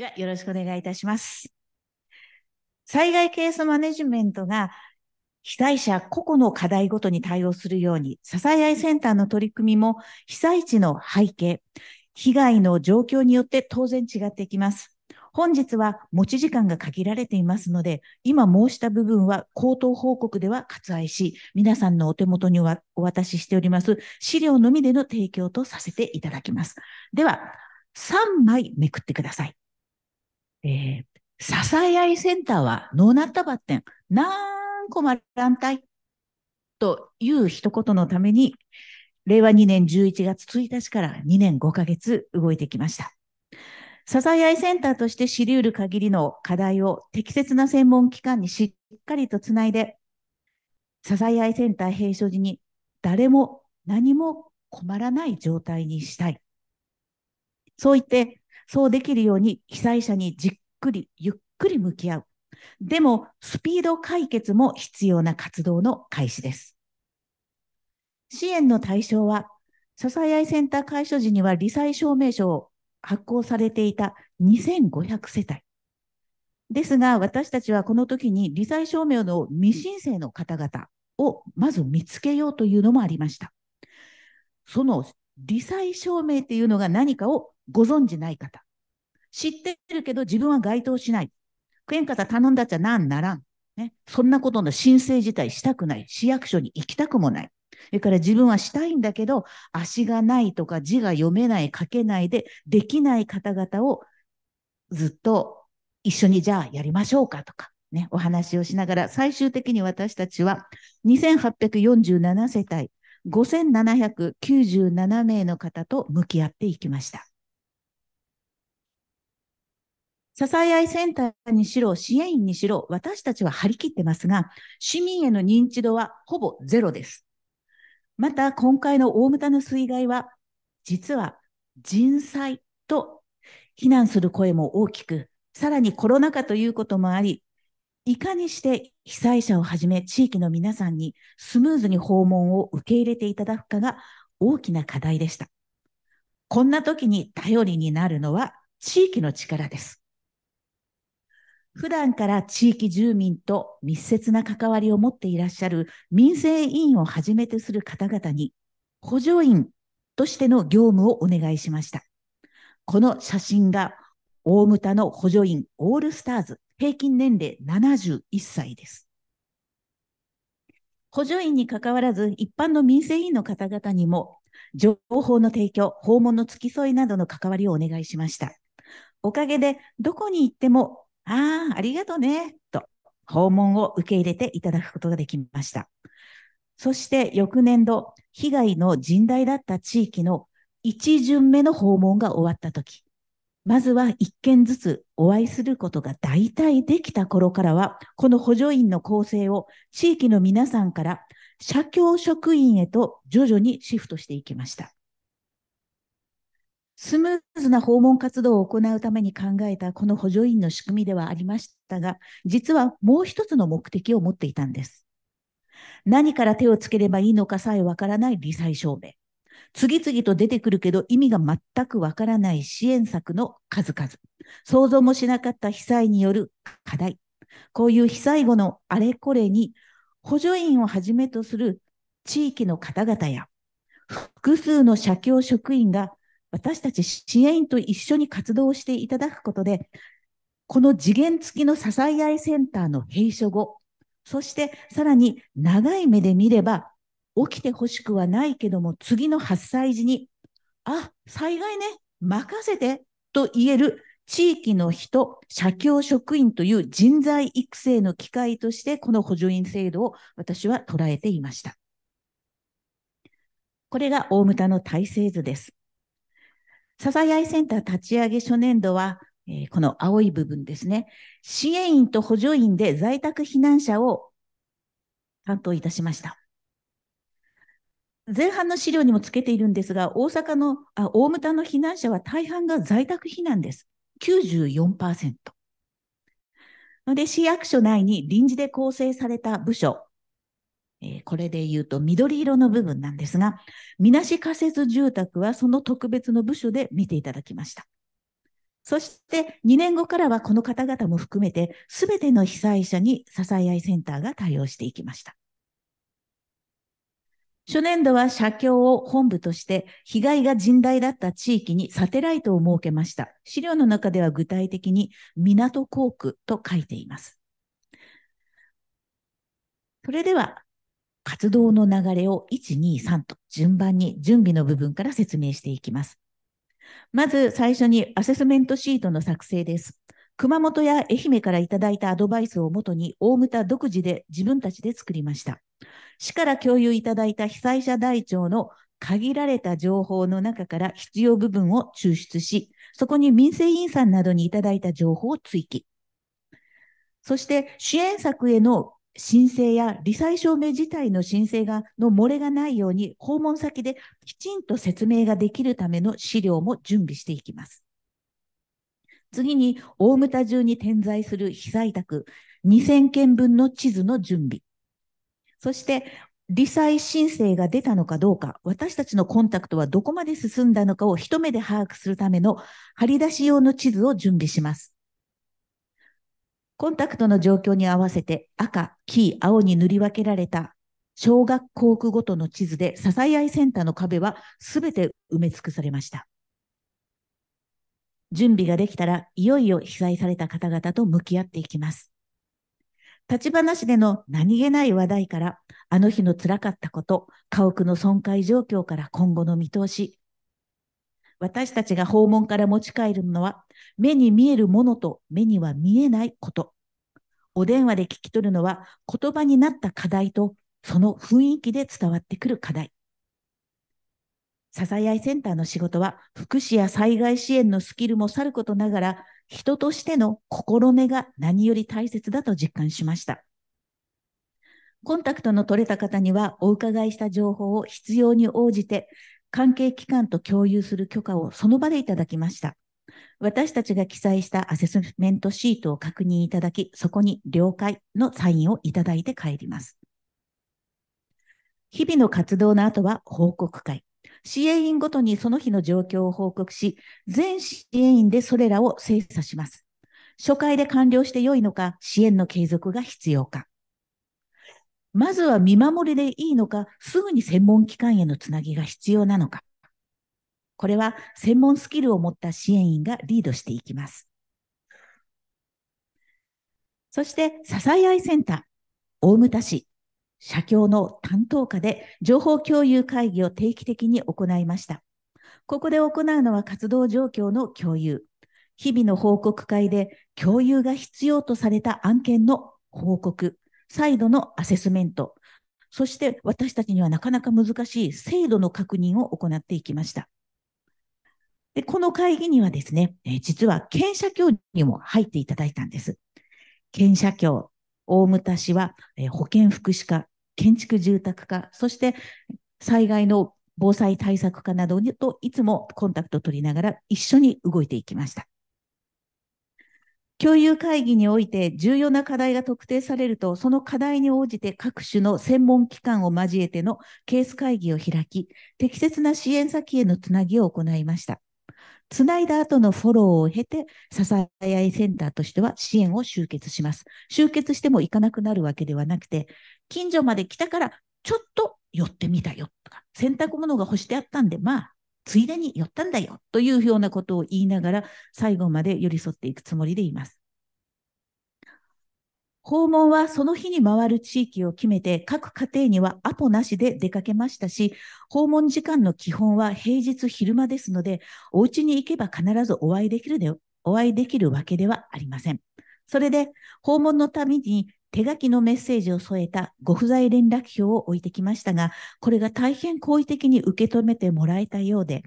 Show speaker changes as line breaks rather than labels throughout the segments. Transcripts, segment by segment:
では、よろしくお願いいたします。災害ケースマネジメントが被災者個々の課題ごとに対応するように、支え合いセンターの取り組みも被災地の背景、被害の状況によって当然違ってきます。本日は持ち時間が限られていますので、今申した部分は口頭報告では割愛し、皆さんのお手元にお渡ししております資料のみでの提供とさせていただきます。では、3枚めくってください。えー、支え合いセンターは、のうなったばってん、なんこまらんたい、という一言のために、令和2年11月1日から2年5ヶ月動いてきました。支え合いセンターとして知り得る限りの課題を適切な専門機関にしっかりとつないで、支え合いセンター閉所時に誰も何も困らない状態にしたい。そう言ってそうできるように被災者にじっくりゆっくり向き合う。でも、スピード解決も必要な活動の開始です。支援の対象は、支え合いセンター開所時には理災証明書を発行されていた2500世帯。ですが、私たちはこの時に理財証明の未申請の方々をまず見つけようというのもありました。その理財証明っていうのが何かをご存じない方。知ってるけど自分は該当しない。クエンカさん頼んだっちゃなんならん。ね、そんなことの申請自体したくない。市役所に行きたくもない。それから自分はしたいんだけど、足がないとか字が読めない、書けないで、できない方々をずっと一緒にじゃあやりましょうかとか、ね、お話をしながら、最終的に私たちは2847世帯、5797名の方と向き合っていきました。支え合いセンターにしろ、支援員にしろ、私たちは張り切ってますが、市民への認知度はほぼゼロです。また、今回の大牟田の水害は、実は人災と非難する声も大きく、さらにコロナ禍ということもあり、いかにして被災者をはじめ地域の皆さんにスムーズに訪問を受け入れていただくかが大きな課題でした。こんな時に頼りになるのは地域の力です。普段から地域住民と密接な関わりを持っていらっしゃる民生委員をはじめとする方々に補助員としての業務をお願いしました。この写真が大牟田の補助員オールスターズ平均年齢71歳です。補助員にかかわらず一般の民生委員の方々にも情報の提供、訪問の付き添いなどの関わりをお願いしました。おかげでどこに行ってもああ、ありがとね、と訪問を受け入れていただくことができました。そして翌年度、被害の甚大だった地域の一巡目の訪問が終わったとき、まずは1件ずつお会いすることが大体できた頃からは、この補助員の構成を地域の皆さんから社協職員へと徐々にシフトしていきました。スムーズな訪問活動を行うために考えたこの補助員の仕組みではありましたが、実はもう一つの目的を持っていたんです。何から手をつければいいのかさえわからない理災証明。次々と出てくるけど意味が全くわからない支援策の数々。想像もしなかった被災による課題。こういう被災後のあれこれに補助員をはじめとする地域の方々や複数の社協職員が私たち支援員と一緒に活動していただくことで、この次元付きの支え合いセンターの閉所後、そしてさらに長い目で見れば、起きてほしくはないけども、次の発災時に、あ、災害ね、任せてと言える地域の人、社協職員という人材育成の機会として、この補助員制度を私は捉えていました。これが大牟田の体制図です。ささやいセンター立ち上げ初年度は、えー、この青い部分ですね。支援員と補助員で在宅避難者を担当いたしました。前半の資料にもつけているんですが、大阪の、あ大牟田の避難者は大半が在宅避難です。94%。ので、市役所内に臨時で構成された部署、えこれで言うと緑色の部分なんですが、みなし仮設住宅はその特別の部署で見ていただきました。そして2年後からはこの方々も含めて、すべての被災者に支え合いセンターが対応していきました。初年度は社協を本部として被害が甚大だった地域にサテライトを設けました。資料の中では具体的に港航区と書いています。それでは活動の流れを1、2、3と順番に準備の部分から説明していきます。まず最初にアセスメントシートの作成です。熊本や愛媛からいただいたアドバイスをもとに、大牟田独自で自分たちで作りました。市から共有いただいた被災者台帳の限られた情報の中から必要部分を抽出し、そこに民生委員さんなどにいただいた情報を追記。そして支援策への申請や理災証明自体の申請がの漏れがないように、訪問先できちんと説明ができるための資料も準備していきます。次に、大牟田中に点在する被災宅2000件分の地図の準備。そして、理災申請が出たのかどうか、私たちのコンタクトはどこまで進んだのかを一目で把握するための張り出し用の地図を準備します。コンタクトの状況に合わせて赤、黄、青に塗り分けられた小学校区ごとの地図で支え合いセンターの壁は全て埋め尽くされました。準備ができたらいよいよ被災された方々と向き合っていきます。立ち話での何気ない話題から、あの日の辛かったこと、家屋の損壊状況から今後の見通し、私たちが訪問から持ち帰るのは、目に見えるものと目には見えないこと。お電話で聞き取るのは、言葉になった課題と、その雰囲気で伝わってくる課題。支え合いセンターの仕事は、福祉や災害支援のスキルもさることながら、人としての心根が何より大切だと実感しました。コンタクトの取れた方にはお伺いした情報を必要に応じて関係機関と共有する許可をその場でいただきました。私たちが記載したアセスメントシートを確認いただき、そこに了解のサインをいただいて帰ります。日々の活動の後は報告会。支援員ごとにその日の状況を報告し、全支援員でそれらを精査します。初回で完了して良いのか、支援の継続が必要か。まずは見守りでいいのか、すぐに専門機関へのつなぎが必要なのか。これは専門スキルを持った支援員がリードしていきます。そして、支え合いセンター、大牟田市、社協の担当課で情報共有会議を定期的に行いました。ここで行うのは活動状況の共有、日々の報告会で共有が必要とされた案件の報告、再度のアセスメント、そして私たちにはなかなか難しい制度の確認を行っていきました。でこの会議にはですね、実は検社協にも入っていただいたんです。検社協、大牟田市は保健福祉課、建築住宅課、そして災害の防災対策課などといつもコンタクトを取りながら一緒に動いていきました。共有会議において重要な課題が特定されると、その課題に応じて各種の専門機関を交えてのケース会議を開き、適切な支援先へのつなぎを行いました。つないだ後のフォローを経て、支え合いセンターとしては支援を集結します。集結しても行かなくなるわけではなくて、近所まで来たからちょっと寄ってみたよとか、洗濯物が干してあったんで、まあついでに寄ったんだよというようなことを言いながら最後まで寄り添っていくつもりでいます。訪問はその日に回る地域を決めて各家庭にはアポなしで出かけましたし、訪問時間の基本は平日昼間ですので、お家に行けば必ずお会いできるでお会いできるわけではありません。それで、訪問のために手書きのメッセージを添えたご不在連絡票を置いてきましたが、これが大変好意的に受け止めてもらえたようで、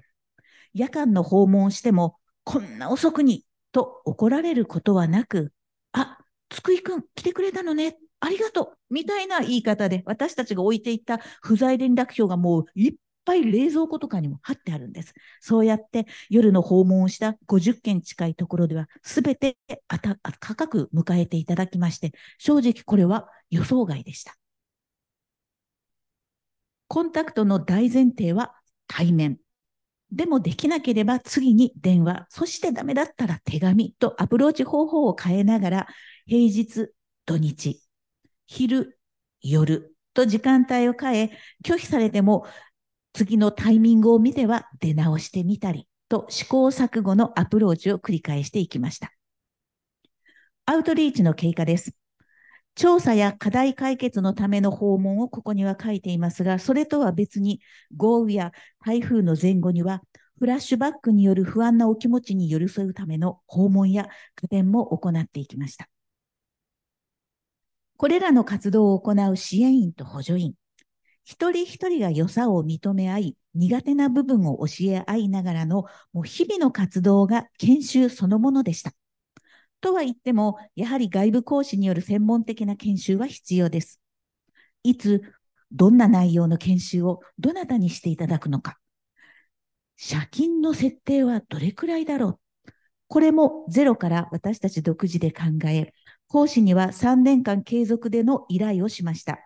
夜間の訪問をしても、こんな遅くにと怒られることはなく、あ、つくいくん来てくれたのね、ありがとうみたいな言い方で私たちが置いていった不在連絡票がもういっぱい冷蔵庫とかにも貼ってあるんです。そうやって夜の訪問をした50件近いところでは、すべて暖かく迎えていただきまして、正直これは予想外でした。コンタクトの大前提は対面。でもできなければ次に電話、そしてダメだったら手紙とアプローチ方法を変えながら、平日、土日、昼、夜と時間帯を変え、拒否されても次のタイミングを見ては出直してみたりと試行錯誤のアプローチを繰り返していきました。アウトリーチの経過です。調査や課題解決のための訪問をここには書いていますが、それとは別に豪雨や台風の前後にはフラッシュバックによる不安なお気持ちに寄り添うための訪問や拠点も行っていきました。これらの活動を行う支援員と補助員、一人一人が良さを認め合い、苦手な部分を教え合いながらの、もう日々の活動が研修そのものでした。とは言っても、やはり外部講師による専門的な研修は必要です。いつ、どんな内容の研修をどなたにしていただくのか。借金の設定はどれくらいだろう。これもゼロから私たち独自で考え、講師には3年間継続での依頼をしました。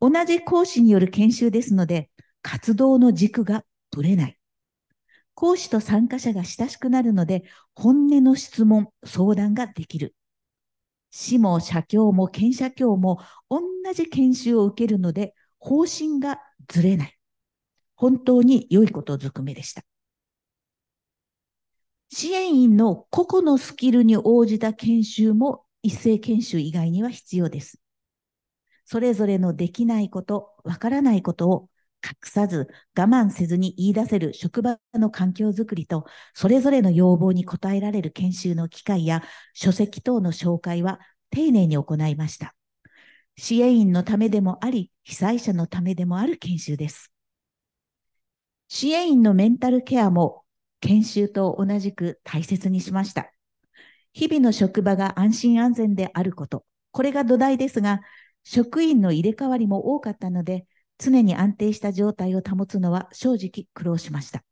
同じ講師による研修ですので、活動の軸がぶれない。講師と参加者が親しくなるので、本音の質問、相談ができる。市も社協も県社協も同じ研修を受けるので、方針がずれない。本当に良いことずくめでした。支援員の個々のスキルに応じた研修も一斉研修以外には必要です。それぞれのできないこと、わからないことを隠さず、我慢せずに言い出せる職場の環境づくりと、それぞれの要望に応えられる研修の機会や書籍等の紹介は丁寧に行いました。支援員のためでもあり、被災者のためでもある研修です。支援員のメンタルケアも研修と同じく大切にしました。日々の職場が安心安全であること、これが土台ですが、職員の入れ替わりも多かったので、常に安定した状態を保つのは正直苦労しました。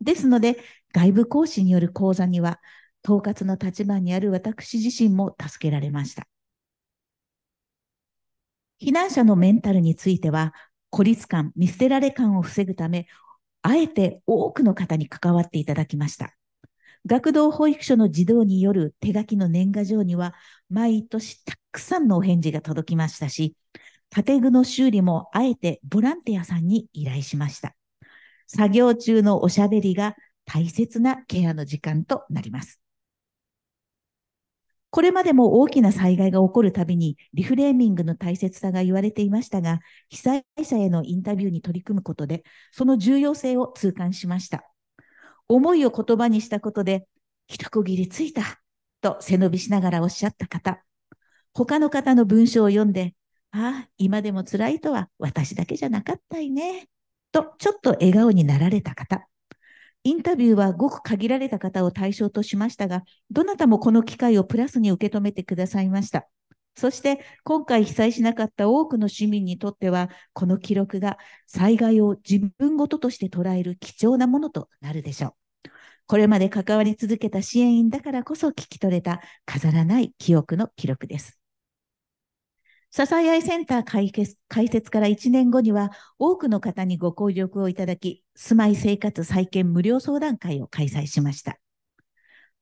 ですので、外部講師による講座には、統括の立場にある私自身も助けられました。避難者のメンタルについては、孤立感、見捨てられ感を防ぐため、あえて多くの方に関わっていただきました。学童保育所の児童による手書きの年賀状には、毎年たくくさんのお返事が届きましたし、建具の修理もあえてボランティアさんに依頼しました。作業中のおしゃべりが大切なケアの時間となります。これまでも大きな災害が起こるたびにリフレーミングの大切さが言われていましたが、被災者へのインタビューに取り組むことで、その重要性を痛感しました。思いを言葉にしたことで、一区切りついたと背伸びしながらおっしゃった方、他の方の文章を読んで、ああ、今でも辛いとは私だけじゃなかったいね。と、ちょっと笑顔になられた方。インタビューはごく限られた方を対象としましたが、どなたもこの機会をプラスに受け止めてくださいました。そして、今回被災しなかった多くの市民にとっては、この記録が災害を自分ごととして捉える貴重なものとなるでしょう。これまで関わり続けた支援員だからこそ聞き取れた飾らない記憶の記録です。支え合いセンター開設から1年後には多くの方にご協力をいただき、住まい生活再建無料相談会を開催しました。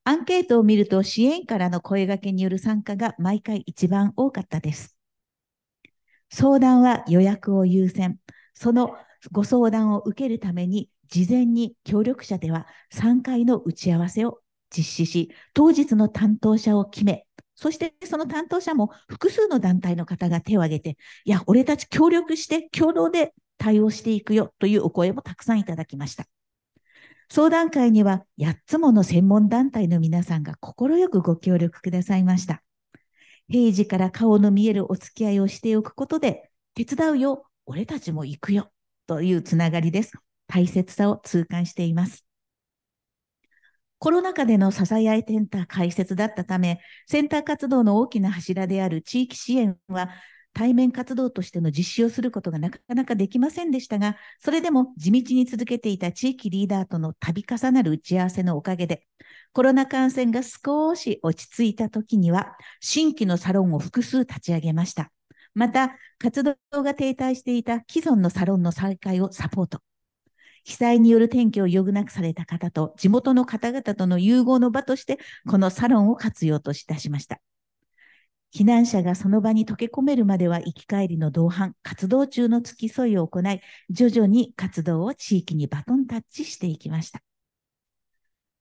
アンケートを見ると支援からの声がけによる参加が毎回一番多かったです。相談は予約を優先。そのご相談を受けるために事前に協力者では3回の打ち合わせを実施し、当日の担当者を決め、そしてその担当者も複数の団体の方が手を挙げて、いや、俺たち協力して共同で対応していくよというお声もたくさんいただきました。相談会には8つもの専門団体の皆さんが快くご協力くださいました。平時から顔の見えるお付き合いをしておくことで、手伝うよ、俺たちも行くよというつながりです。大切さを痛感しています。コロナ禍での支え合いセンター開設だったため、センター活動の大きな柱である地域支援は、対面活動としての実施をすることがなかなかできませんでしたが、それでも地道に続けていた地域リーダーとの度重なる打ち合わせのおかげで、コロナ感染が少し落ち着いた時には、新規のサロンを複数立ち上げました。また、活動が停滞していた既存のサロンの再開をサポート。被災による転居を余儀なくされた方と地元の方々との融合の場として、このサロンを活用といたしました。避難者がその場に溶け込めるまでは行き帰りの同伴、活動中の付き添いを行い、徐々に活動を地域にバトンタッチしていきました。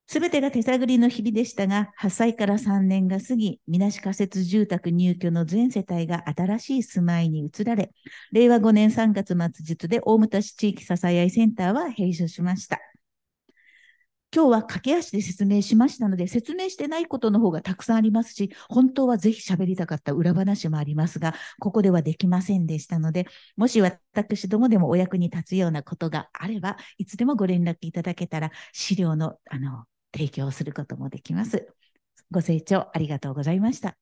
すべてが手探りの日々でしたが、発歳から3年が過ぎ、みなし仮設住宅入居の全世帯が新しい住まいに移られ、令和5年3月末日で大牟田市地域支え合いセンターは閉所しました。今日は駆け足で説明しましたので、説明してないことの方がたくさんありますし、本当はぜひ喋りたかった裏話もありますが、ここではできませんでしたので、もし私どもでもお役に立つようなことがあれば、いつでもご連絡いただけたら、資料の、あの、提供することもできます。ご清聴ありがとうございました。